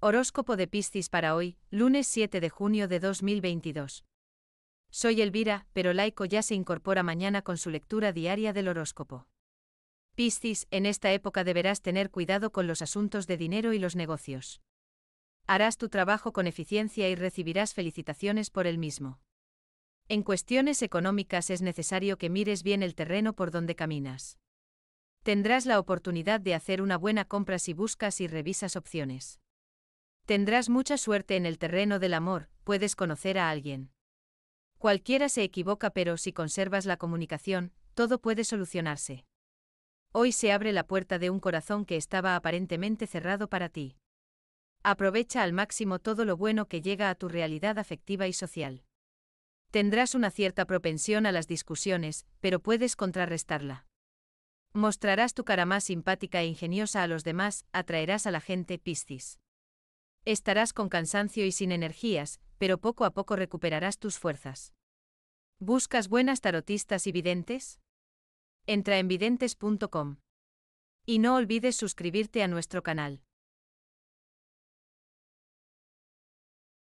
Horóscopo de Piscis para hoy, lunes 7 de junio de 2022. Soy Elvira, pero Laico ya se incorpora mañana con su lectura diaria del horóscopo. Piscis, en esta época deberás tener cuidado con los asuntos de dinero y los negocios. Harás tu trabajo con eficiencia y recibirás felicitaciones por el mismo. En cuestiones económicas es necesario que mires bien el terreno por donde caminas. Tendrás la oportunidad de hacer una buena compra si buscas y revisas opciones. Tendrás mucha suerte en el terreno del amor, puedes conocer a alguien. Cualquiera se equivoca pero si conservas la comunicación, todo puede solucionarse. Hoy se abre la puerta de un corazón que estaba aparentemente cerrado para ti. Aprovecha al máximo todo lo bueno que llega a tu realidad afectiva y social. Tendrás una cierta propensión a las discusiones, pero puedes contrarrestarla. Mostrarás tu cara más simpática e ingeniosa a los demás, atraerás a la gente Piscis. Estarás con cansancio y sin energías, pero poco a poco recuperarás tus fuerzas. ¿Buscas buenas tarotistas y videntes? Entra en videntes.com. Y no olvides suscribirte a nuestro canal.